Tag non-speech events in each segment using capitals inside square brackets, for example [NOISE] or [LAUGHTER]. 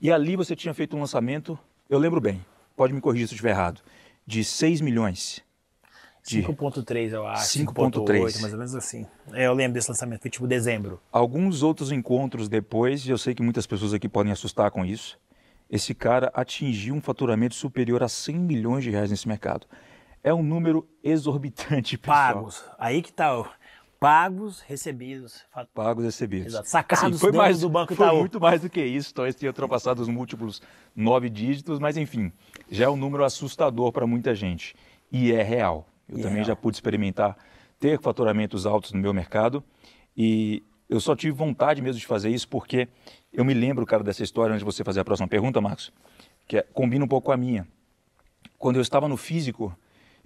E ali você tinha feito um lançamento, eu lembro bem, pode me corrigir se eu estiver errado, de 6 milhões. 5.3, eu acho. 5.3. Mais ou menos assim. É, eu lembro desse lançamento, foi tipo dezembro. Alguns outros encontros depois, e eu sei que muitas pessoas aqui podem assustar com isso, esse cara atingiu um faturamento superior a 100 milhões de reais nesse mercado. É um número exorbitante, pessoal. Pagos. Aí que tá. Pagos, recebidos. Pagos, recebidos. Exato. Sacados assim, foi mais do Banco Itaú. Foi muito mais do que isso. Talvez então tenha ultrapassado os múltiplos nove dígitos, mas enfim, já é um número assustador para muita gente. E é real. Eu e é também é já pude experimentar ter faturamentos altos no meu mercado e eu só tive vontade mesmo de fazer isso porque eu me lembro, cara, dessa história, antes de você fazer a próxima pergunta, Marcos, que é, combina um pouco com a minha. Quando eu estava no físico,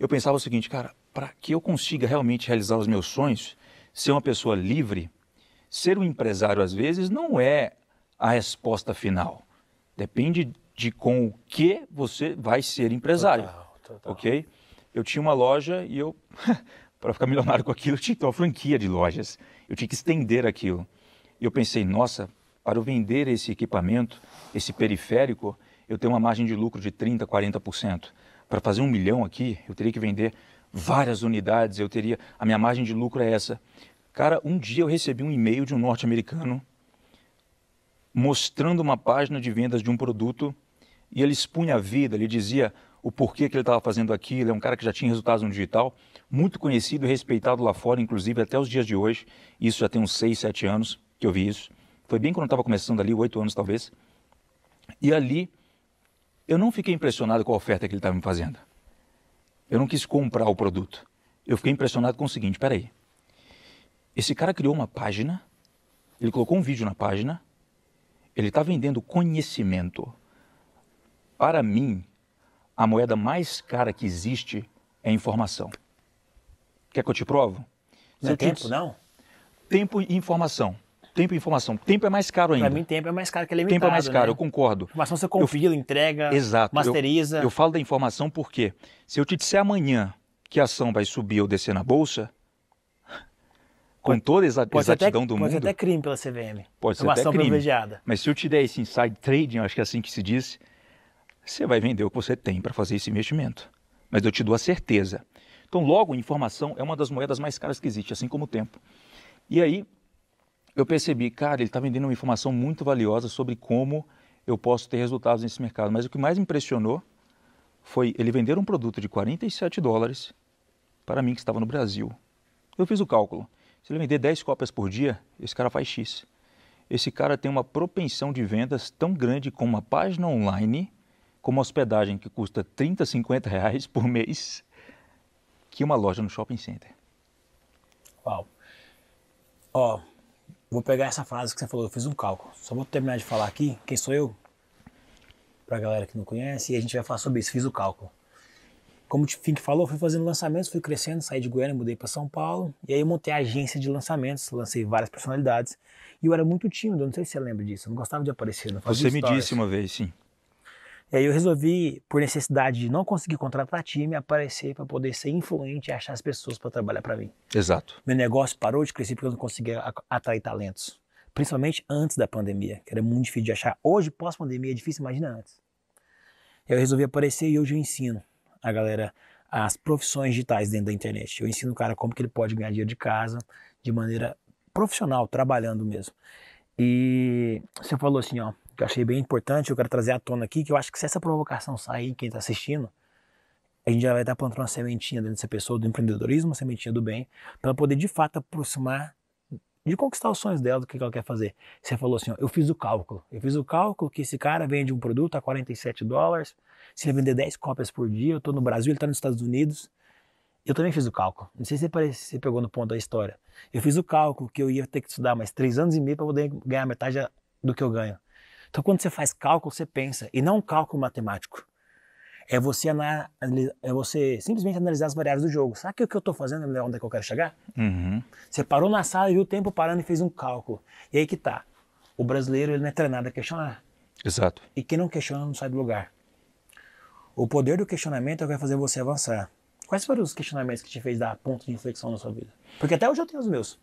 eu pensava o seguinte, cara, para que eu consiga realmente realizar os meus sonhos, ser uma pessoa livre, ser um empresário às vezes não é a resposta final. Depende de com o que você vai ser empresário. Total, total. Ok? Eu tinha uma loja e eu, [LAUGHS] para ficar milionário com aquilo, eu tinha que ter uma franquia de lojas. Eu tinha que estender aquilo. E eu pensei, nossa, para eu vender esse equipamento, esse periférico, eu tenho uma margem de lucro de 30%, 40% para fazer um milhão aqui, eu teria que vender várias unidades, eu teria. A minha margem de lucro é essa. Cara, um dia eu recebi um e-mail de um norte-americano mostrando uma página de vendas de um produto e ele expunha a vida, ele dizia o porquê que ele estava fazendo aquilo. É um cara que já tinha resultados no digital, muito conhecido e respeitado lá fora, inclusive até os dias de hoje. Isso já tem uns 6, 7 anos que eu vi isso. Foi bem quando eu estava começando ali, 8 anos talvez. E ali eu não fiquei impressionado com a oferta que ele estava me fazendo. Eu não quis comprar o produto. Eu fiquei impressionado com o seguinte: peraí. Esse cara criou uma página, ele colocou um vídeo na página, ele está vendendo conhecimento. Para mim, a moeda mais cara que existe é informação. Quer que eu te provo? Não é tempo, te... não? Tempo e informação tempo e informação. Tempo é mais caro ainda. Para mim, tempo é mais caro que é limitado. Tempo é mais caro, né? eu concordo. Informação você compila, eu, entrega, exato, masteriza. Eu, eu falo da informação porque se eu te disser amanhã que a ação vai subir ou descer na bolsa, com toda a exatidão do mundo. Pode ser até crime pela CVM. Pode é ser até crime. privilegiada. Mas se eu te der esse inside trading, acho que é assim que se diz, você vai vender o que você tem para fazer esse investimento. Mas eu te dou a certeza. Então, logo, informação é uma das moedas mais caras que existe, assim como o tempo. E aí, eu percebi, cara, ele está vendendo uma informação muito valiosa sobre como eu posso ter resultados nesse mercado. Mas o que mais me impressionou foi ele vender um produto de 47 dólares para mim que estava no Brasil. Eu fiz o cálculo. Se ele vender 10 cópias por dia, esse cara faz X. Esse cara tem uma propensão de vendas tão grande como uma página online, como uma hospedagem que custa 30, 50 reais por mês, que uma loja no shopping center. Uau. Ó, oh Vou pegar essa frase que você falou, eu fiz um cálculo. Só vou terminar de falar aqui quem sou eu, para a galera que não conhece, e a gente vai falar sobre isso. Fiz o cálculo. Como o Fink falou, fui fazendo lançamentos, fui crescendo, saí de Goiânia, mudei para São Paulo, e aí montei a agência de lançamentos, lancei várias personalidades, e eu era muito tímido, não sei se você lembra disso, eu não gostava de aparecer, não fazia Você me disse uma vez, sim. E aí eu resolvi, por necessidade de não conseguir contratar time, aparecer para poder ser influente e achar as pessoas para trabalhar para mim. Exato. Meu negócio parou de crescer porque eu não conseguia atrair talentos. Principalmente antes da pandemia, que era muito difícil de achar. Hoje, pós-pandemia, é difícil, imagina antes. Eu resolvi aparecer e hoje eu ensino a galera as profissões digitais dentro da internet. Eu ensino o cara como que ele pode ganhar dinheiro de casa de maneira profissional, trabalhando mesmo. E você falou assim, ó, que eu achei bem importante, eu quero trazer à tona aqui, que eu acho que se essa provocação sair, quem está assistindo, a gente já vai estar plantando uma sementinha dentro dessa pessoa do empreendedorismo, uma sementinha do bem, para poder de fato aproximar de conquistar os sonhos dela, do que ela quer fazer. Você falou assim, ó, eu fiz o cálculo. Eu fiz o cálculo que esse cara vende um produto a 47 dólares, se ele vender 10 cópias por dia, eu estou no Brasil, ele está nos Estados Unidos. Eu também fiz o cálculo. Não sei se você pegou no ponto da história. Eu fiz o cálculo que eu ia ter que estudar mais 3 anos e meio para poder ganhar metade do que eu ganho. Então, quando você faz cálculo, você pensa, e não um cálculo matemático. É você, é você simplesmente analisar as variáveis do jogo. Sabe o que eu estou fazendo, onde é que eu quero chegar? Uhum. Você parou na sala viu o tempo parando e fez um cálculo. E aí que tá. O brasileiro ele não é treinado a questionar. Exato. E quem não questiona não sai do lugar. O poder do questionamento é o que vai fazer você avançar. Quais foram os questionamentos que te fez dar ponto de inflexão na sua vida? Porque até hoje eu tenho os meus.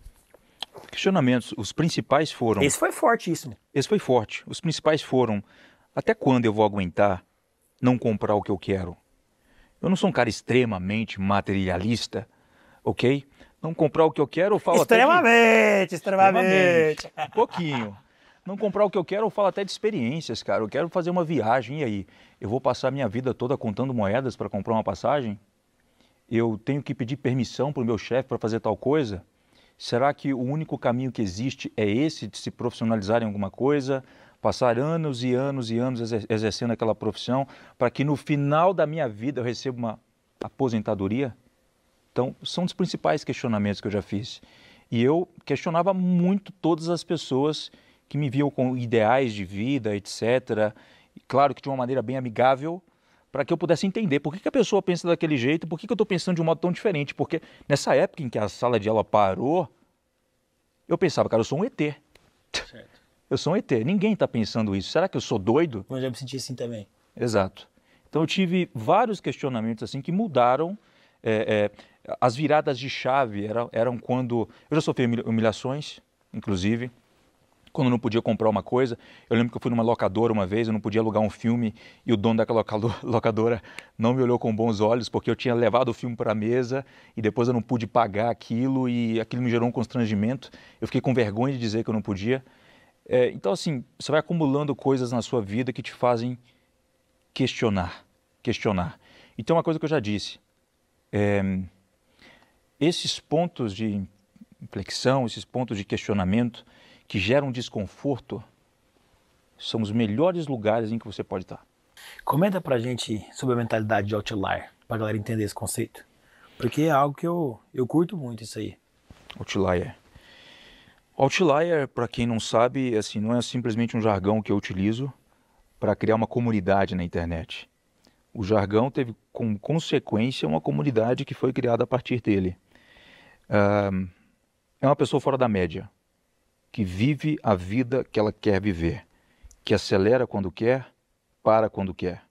Questionamentos, os principais foram. Esse foi fortíssimo. Esse foi forte. Os principais foram: até quando eu vou aguentar não comprar o que eu quero? Eu não sou um cara extremamente materialista, ok? Não comprar o que eu quero, eu falo extremamente, até. De... Extremamente, extremamente. Um pouquinho. Não comprar o que eu quero, eu falo até de experiências, cara. Eu quero fazer uma viagem, e aí? Eu vou passar a minha vida toda contando moedas para comprar uma passagem? Eu tenho que pedir permissão para o meu chefe para fazer tal coisa? Será que o único caminho que existe é esse de se profissionalizar em alguma coisa, passar anos e anos e anos exercendo aquela profissão, para que no final da minha vida eu receba uma aposentadoria? Então, são os principais questionamentos que eu já fiz. E eu questionava muito todas as pessoas que me viam com ideais de vida, etc. E claro que de uma maneira bem amigável, para que eu pudesse entender por que, que, a pessoa pensa daquele jeito, por que, que eu estou pensando de um modo tão diferente. Porque nessa época em que a sala de aula parou, eu pensava, cara, eu sou um ET. Certo. Eu sou um ET, ninguém está pensando isso. Será que eu sou doido? Mas eu me senti assim também. Exato. Então eu tive vários questionamentos assim que mudaram. É, é, as viradas de chave eram, eram quando. Eu já sofri humilhações, inclusive quando não podia comprar uma coisa. Eu lembro que eu fui numa locadora uma vez, eu não podia alugar um filme e o dono daquela [LAUGHS] locadora não me olhou com bons olhos porque eu tinha levado o filme para a mesa e depois eu não pude pagar aquilo e aquilo me gerou um constrangimento. Eu fiquei com vergonha de dizer que eu não podia. É, então, assim, você vai acumulando coisas na sua vida que te fazem questionar, questionar. Então, uma coisa que eu já disse, é, esses pontos de inflexão, esses pontos de questionamento, que geram desconforto são os melhores lugares em que você pode estar. Comenta pra gente sobre a mentalidade de Outlier, pra galera entender esse conceito. Porque é algo que eu, eu curto muito isso aí. Outlier. Outlier, para quem não sabe, assim, não é simplesmente um jargão que eu utilizo para criar uma comunidade na internet. O jargão teve como consequência uma comunidade que foi criada a partir dele. Uh, é uma pessoa fora da média que vive a vida que ela quer viver, que acelera quando quer, para quando quer.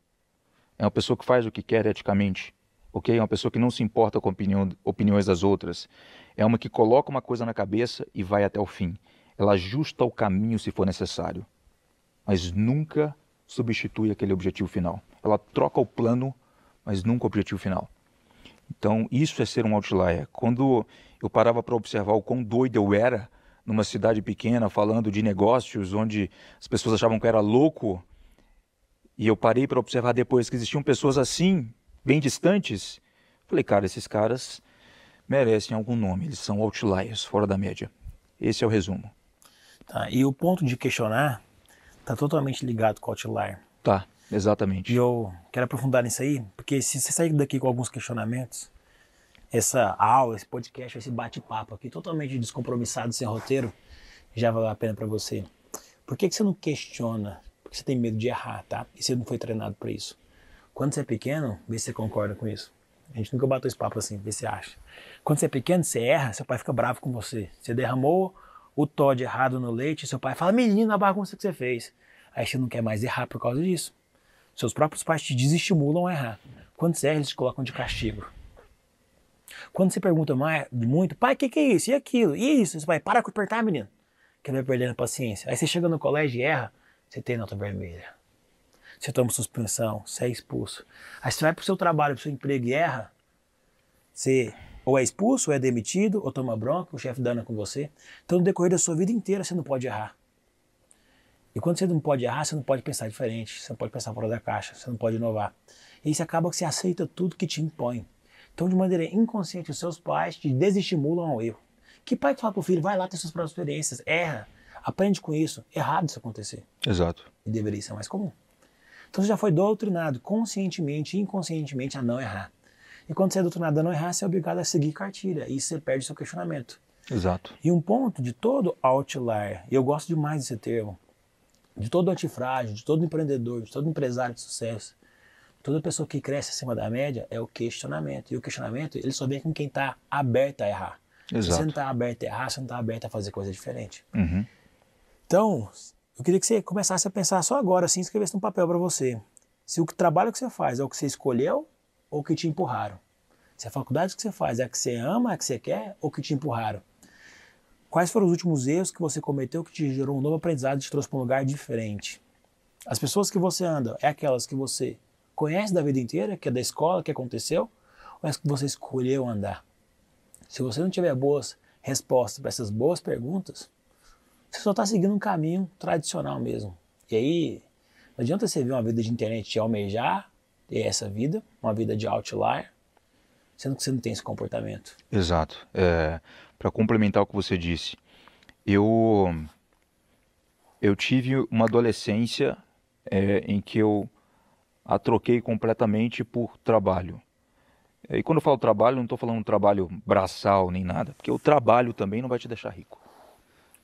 É uma pessoa que faz o que quer eticamente, ok? É uma pessoa que não se importa com opinião, opiniões das outras. É uma que coloca uma coisa na cabeça e vai até o fim. Ela ajusta o caminho se for necessário, mas nunca substitui aquele objetivo final. Ela troca o plano, mas nunca o objetivo final. Então, isso é ser um outlier. Quando eu parava para observar o quão doido eu era, numa cidade pequena falando de negócios, onde as pessoas achavam que eu era louco. E eu parei para observar depois que existiam pessoas assim, bem distantes. Falei, cara, esses caras merecem algum nome, eles são outliers, fora da média. Esse é o resumo. Tá, e o ponto de questionar está totalmente ligado com o outlier. Tá, exatamente. E eu quero aprofundar nisso aí, porque se você sair daqui com alguns questionamentos, essa aula, esse podcast, esse bate-papo aqui totalmente descompromissado, sem roteiro, já valeu a pena para você. Por que, que você não questiona? Porque você tem medo de errar, tá? E você não foi treinado para isso. Quando você é pequeno, vê se você concorda com isso. A gente nunca bateu esse papo assim, vê se você acha. Quando você é pequeno, você erra, seu pai fica bravo com você. Você derramou o Todd errado no leite, seu pai fala, menino, a bagunça que você fez. Aí você não quer mais errar por causa disso. Seus próprios pais te desestimulam a errar. Quando você erra, eles te colocam de castigo. Quando você pergunta mais, muito, pai, o que, que é isso? E aquilo? E isso? Você vai, para com apertar, menino. Que ele vai perdendo a paciência. Aí você chega no colégio e erra, você tem nota vermelha. Você toma suspensão, você é expulso. Aí você vai pro seu trabalho, pro seu emprego e erra, você ou é expulso, ou é demitido, ou toma bronca, o chefe dana com você. Então, no decorrer da sua vida inteira, você não pode errar. E quando você não pode errar, você não pode pensar diferente, você não pode pensar fora da caixa, você não pode inovar. E isso acaba que você aceita tudo que te impõe. Então, de maneira inconsciente, os seus pais te desestimulam ao erro. Que pai que fala pro filho, vai lá ter suas próprias experiências, erra, aprende com isso. Errado isso acontecer. Exato. E deveria ser mais comum. Então você já foi doutrinado conscientemente e inconscientemente a não errar. E quando você é doutrinado a não errar, você é obrigado a seguir cartilha e você perde seu questionamento. Exato. E um ponto de todo outlier, e eu gosto demais desse termo, de todo antifrágil, de todo empreendedor, de todo empresário de sucesso, Toda pessoa que cresce acima da média é o questionamento. E o questionamento, ele só vem com quem está aberto a errar. Exato. Se você não está aberto a errar, você não está aberto a fazer coisa diferente. Uhum. Então, eu queria que você começasse a pensar só agora, assim, escrevesse um papel para você. Se o trabalho que você faz é o que você escolheu ou que te empurraram. Se a faculdade que você faz é a que você ama, é a que você quer ou que te empurraram. Quais foram os últimos erros que você cometeu que te gerou um novo aprendizado e te trouxe para um lugar diferente? As pessoas que você anda, é aquelas que você conhece da vida inteira, que é da escola, que aconteceu, ou é que você escolheu andar? Se você não tiver boas respostas para essas boas perguntas, você só está seguindo um caminho tradicional mesmo. E aí, não adianta você ver uma vida de internet e almejar ter essa vida, uma vida de outlier, sendo que você não tem esse comportamento. Exato. É, para complementar o que você disse, eu eu tive uma adolescência é, em que eu a troquei completamente por trabalho. E quando eu falo trabalho, não estou falando trabalho braçal nem nada, porque o trabalho também não vai te deixar rico.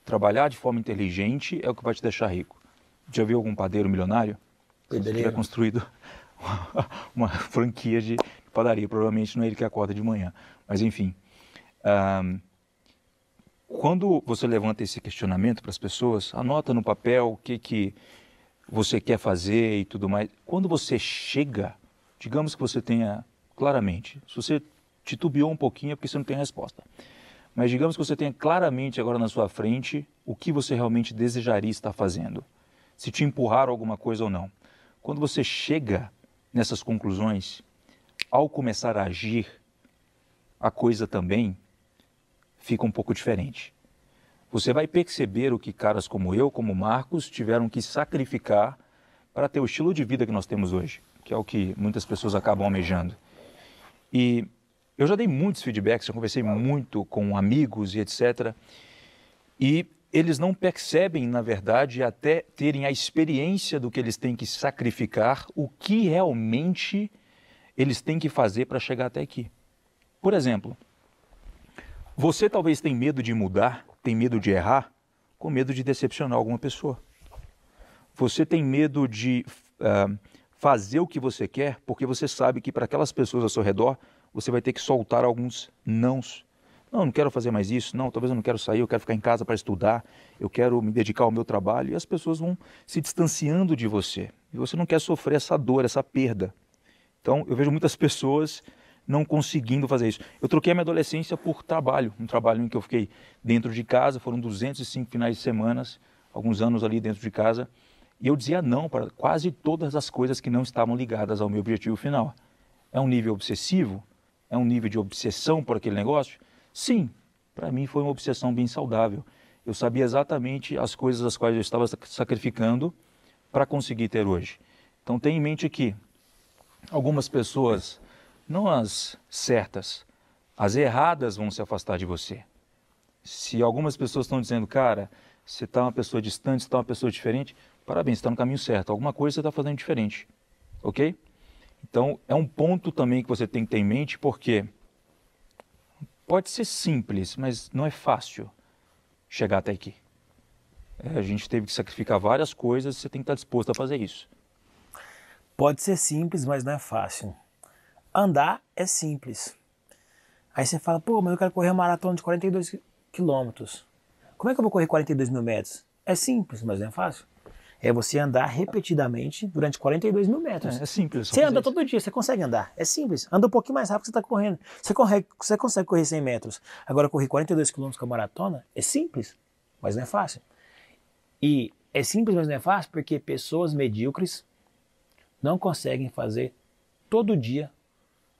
Trabalhar de forma inteligente é o que vai te deixar rico. Já viu algum padeiro milionário? Pedreiro. Que é construído [LAUGHS] uma franquia de padaria. Provavelmente não é ele que acorda de manhã. Mas enfim. Um, quando você levanta esse questionamento para as pessoas, anota no papel o que, que você quer fazer e tudo mais. Quando você chega, digamos que você tenha claramente, se você titubeou um pouquinho é porque você não tem resposta. Mas digamos que você tenha claramente agora na sua frente o que você realmente desejaria estar fazendo, se te empurrar alguma coisa ou não. Quando você chega nessas conclusões, ao começar a agir, a coisa também fica um pouco diferente você vai perceber o que caras como eu, como Marcos, tiveram que sacrificar para ter o estilo de vida que nós temos hoje, que é o que muitas pessoas acabam almejando. E eu já dei muitos feedbacks, eu conversei muito com amigos e etc. E eles não percebem, na verdade, até terem a experiência do que eles têm que sacrificar, o que realmente eles têm que fazer para chegar até aqui. Por exemplo, você talvez tenha medo de mudar tem medo de errar com medo de decepcionar alguma pessoa. Você tem medo de uh, fazer o que você quer porque você sabe que para aquelas pessoas ao seu redor você vai ter que soltar alguns nãos. Não, não quero fazer mais isso. Não, talvez eu não quero sair. Eu quero ficar em casa para estudar. Eu quero me dedicar ao meu trabalho. E as pessoas vão se distanciando de você. E você não quer sofrer essa dor, essa perda. Então, eu vejo muitas pessoas não conseguindo fazer isso. Eu troquei a minha adolescência por trabalho, um trabalho em que eu fiquei dentro de casa, foram 205 finais de semanas, alguns anos ali dentro de casa, e eu dizia não para quase todas as coisas que não estavam ligadas ao meu objetivo final. É um nível obsessivo? É um nível de obsessão por aquele negócio? Sim, para mim foi uma obsessão bem saudável. Eu sabia exatamente as coisas as quais eu estava sacrificando para conseguir ter hoje. Então tenha em mente que algumas pessoas não as certas, as erradas vão se afastar de você. Se algumas pessoas estão dizendo, cara, você está uma pessoa distante, você está uma pessoa diferente, parabéns, está no caminho certo. Alguma coisa você está fazendo diferente, ok? Então, é um ponto também que você tem que ter em mente, porque pode ser simples, mas não é fácil chegar até aqui. É, a gente teve que sacrificar várias coisas, você tem que estar disposto a fazer isso. Pode ser simples, mas não é fácil. Andar é simples. Aí você fala, pô, mas eu quero correr uma maratona de 42 quilômetros. Como é que eu vou correr 42 mil metros? É simples, mas não é fácil. É você andar repetidamente durante 42 mil metros. É, é simples. Você anda isso. todo dia, você consegue andar. É simples. Anda um pouquinho mais rápido que você está correndo. Você, corre, você consegue correr 100 metros. Agora, correr 42 quilômetros com a maratona é simples, mas não é fácil. E é simples, mas não é fácil porque pessoas medíocres não conseguem fazer todo dia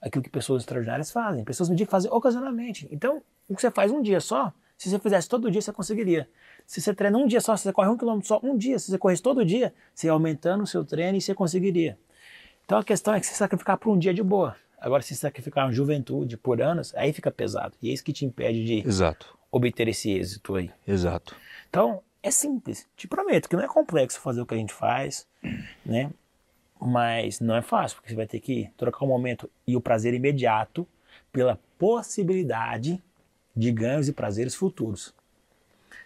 aquilo que pessoas extraordinárias fazem. Pessoas dizem que fazem ocasionalmente. Então, o que você faz um dia só, se você fizesse todo dia, você conseguiria. Se você treina um dia só, se você corre um quilômetro só um dia, se você corresse todo dia, você ia aumentando o seu treino e você conseguiria. Então a questão é que se sacrificar por um dia de boa. Agora, se sacrificar uma juventude por anos, aí fica pesado. E é isso que te impede de Exato. obter esse êxito aí. Exato. Então, é simples. Te prometo que não é complexo fazer o que a gente faz, né? Mas não é fácil, porque você vai ter que trocar o momento e o prazer imediato pela possibilidade de ganhos e prazeres futuros.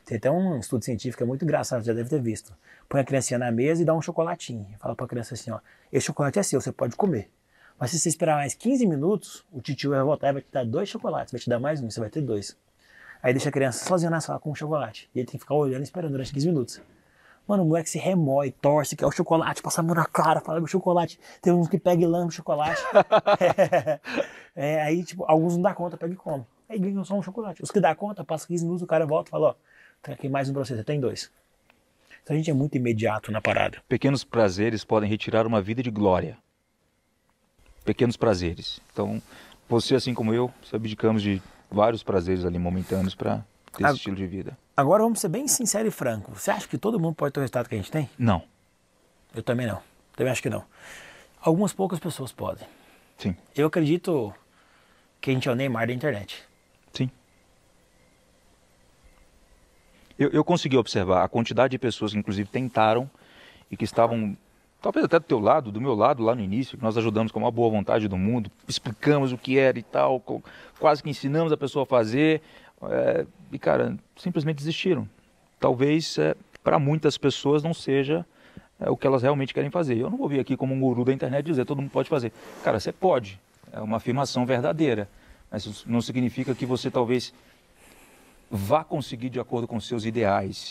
Tem até um estudo científico é muito engraçado, já deve ter visto. Põe a criancinha na mesa e dá um chocolatinho. Fala para a criança assim: ó, esse chocolate é seu, você pode comer. Mas se você esperar mais 15 minutos, o tio vai voltar e vai te dar dois chocolates, vai te dar mais um, você vai ter dois. Aí deixa a criança sozinha na sala com o chocolate. E ele tem que ficar olhando e esperando durante 15 minutos. Mano, o moleque se remói, torce, quer é o chocolate, passa a mão na cara, fala meu chocolate. Tem uns que pegam e lama o chocolate. é, [LAUGHS] é, aí, tipo, alguns não dá conta, pega e come. Aí ganham só um chocolate. Os que dá conta, passa 15 minutos, o cara volta e fala, ó, tem aqui mais um pra você, você tem dois. Então a gente é muito imediato na parada. Pequenos prazeres podem retirar uma vida de glória. Pequenos prazeres. Então, você assim como eu, se abdicamos de vários prazeres ali momentâneos para desse estilo de vida. Agora vamos ser bem sincero e franco. Você acha que todo mundo pode ter o resultado que a gente tem? Não. Eu também não. Também acho que não. Algumas poucas pessoas podem. Sim. Eu acredito que a gente é o Neymar da internet. Sim. Eu, eu consegui observar a quantidade de pessoas que, inclusive, tentaram e que estavam talvez até do teu lado, do meu lado lá no início, que nós ajudamos com uma boa vontade do mundo, explicamos o que era e tal, quase que ensinamos a pessoa a fazer, é, e, cara, simplesmente desistiram. Talvez é, para muitas pessoas não seja é, o que elas realmente querem fazer. Eu não vou vir aqui como um guru da internet dizer todo mundo pode fazer. Cara, você pode. É uma afirmação verdadeira. Mas isso não significa que você talvez vá conseguir de acordo com seus ideais.